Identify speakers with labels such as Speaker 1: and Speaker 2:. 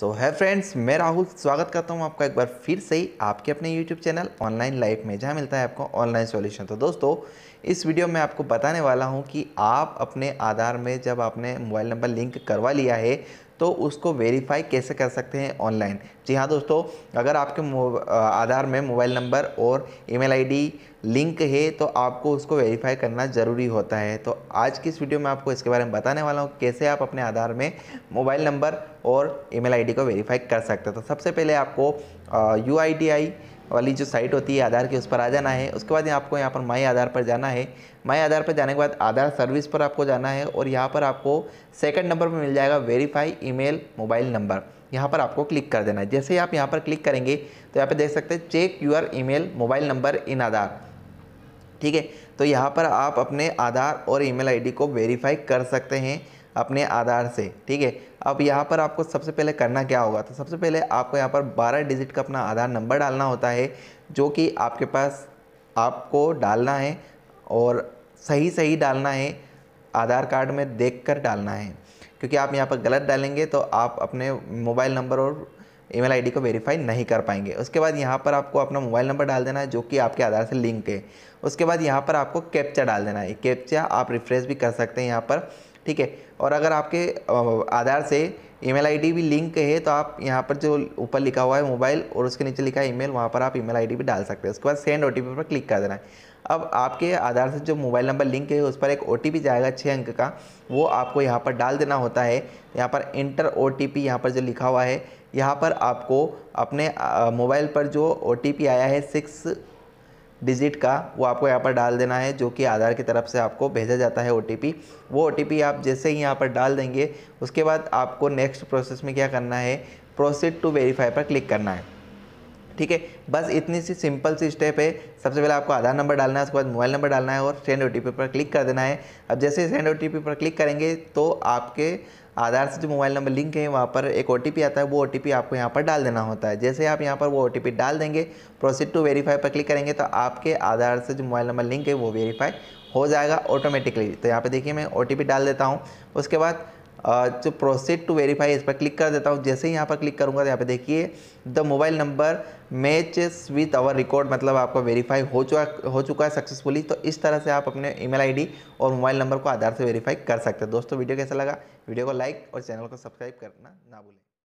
Speaker 1: सो है फ्रेंड्स मैं राहुल स्वागत करता हूँ आपका एक बार फिर से ही आपके अपने यूट्यूब चैनल ऑनलाइन लाइफ में जहाँ मिलता है आपको ऑनलाइन सॉल्यूशन तो दोस्तों इस वीडियो में आपको बताने वाला हूँ कि आप अपने आधार में जब आपने मोबाइल नंबर लिंक करवा लिया है तो उसको वेरीफाई कैसे कर सकते हैं ऑनलाइन जी हाँ दोस्तों अगर आपके आधार में मोबाइल नंबर और ईमेल आईडी लिंक है तो आपको उसको वेरीफाई करना ज़रूरी होता है तो आज की इस वीडियो में आपको इसके बारे में बताने वाला हूँ कैसे आप अपने आधार में मोबाइल नंबर और ईमेल आईडी को वेरीफाई कर सकते हैं तो सबसे पहले आपको यू आई वाली जो साइट होती है आधार की उस पर आ जाना है उसके बाद यहाँ आपको यहाँ पर माई आधार पर जाना है माई आधार पर जाने के बाद आधार सर्विस पर आपको जाना है और यहाँ पर आपको सेकंड नंबर पर मिल जाएगा वेरीफाई ईमेल मोबाइल नंबर यहाँ पर आपको क्लिक कर देना है जैसे ही आप यहाँ पर क्लिक करेंगे तो यहाँ पर देख सकते हैं check your e mobile number in Aadhaar ठीक है तो यहाँ पर आप अपने आधार और ईमेल आईडी को वेरीफाई कर सकते हैं अपने आधार से ठीक है अब यहाँ पर आपको सबसे पहले करना क्या होगा तो सबसे पहले आपको यहाँ पर बारह डिजिट का अपना आधार नंबर डालना होता है जो कि आपके पास आपको डालना है और सही सही डालना है आधार कार्ड में देख कर डालना है क्योंकि आप यहाँ पर गलत डालेंगे तो आप अपने मोबाइल नंबर और ईमेल आईडी को वेरीफाई नहीं कर पाएंगे उसके बाद यहाँ पर आपको अपना मोबाइल नंबर डाल देना है जो कि आपके आधार से लिंक है उसके बाद यहाँ पर आपको कैप्चा डाल देना है कैप्चा आप रिफ्रेश भी कर सकते हैं यहाँ पर ठीक है और अगर आपके आधार से ईमेल आईडी भी लिंक है तो आप यहाँ पर जो ऊपर लिखा हुआ है मोबाइल और उसके नीचे लिखा है ईमेल वहाँ पर आप ईमेल आईडी भी डाल सकते हैं उसके बाद सेंड ओ पर क्लिक कर देना है अब आपके आधार से जो मोबाइल नंबर लिंक है उस पर एक ओ जाएगा छः अंक का वो आपको यहाँ पर डाल देना होता है यहाँ पर इंटर ओ टी पी यहाँ पर जो लिखा हुआ है यहाँ पर आपको अपने मोबाइल पर जो ओ आया है सिक्स डिजिट का वो आपको यहाँ पर डाल देना है जो कि आधार की तरफ से आपको भेजा जाता है ओ वो ओ आप जैसे ही यहाँ पर डाल देंगे उसके बाद आपको नेक्स्ट प्रोसेस में क्या करना है प्रोसीड टू वेरीफाई पर क्लिक करना है ठीक है बस इतनी सी सिंपल सी स्टेप है सबसे पहले आपको आधार नंबर डालना है उसके बाद मोबाइल नंबर डालना है और सेंड ओ पर क्लिक कर देना है अब जैसे सेंड ओ पर क्लिक करेंगे तो आपके आधार से जो मोबाइल नंबर लिंक है वहाँ पर एक ओ आता है वो ओ आपको यहाँ पर डाल देना होता है जैसे आप यहाँ पर वो ओ डाल देंगे प्रोसीड टू वेरीफाई पर क्लिक करेंगे तो आपके आधार से जो मोबाइल नंबर लिंक है वो वेरीफाई हो जाएगा ऑटोमेटिकली तो यहाँ पे देखिए मैं ओ डाल देता हूँ उसके बाद जो प्रोसीड टू वेरीफाई इस पर क्लिक कर देता हूँ जैसे ही यहाँ पर क्लिक करूँगा तो यहाँ पे देखिए the mobile number match with our record मतलब आपका वेरीफाई हो चुका हो चुका है सक्सेसफुली तो इस तरह से आप अपने ईमेल आईडी और मोबाइल नंबर को आधार से वेरीफाई कर सकते हैं दोस्तों वीडियो कैसा लगा वीडियो को लाइक और चैनल को सब्सक्राइब करना ना भूलें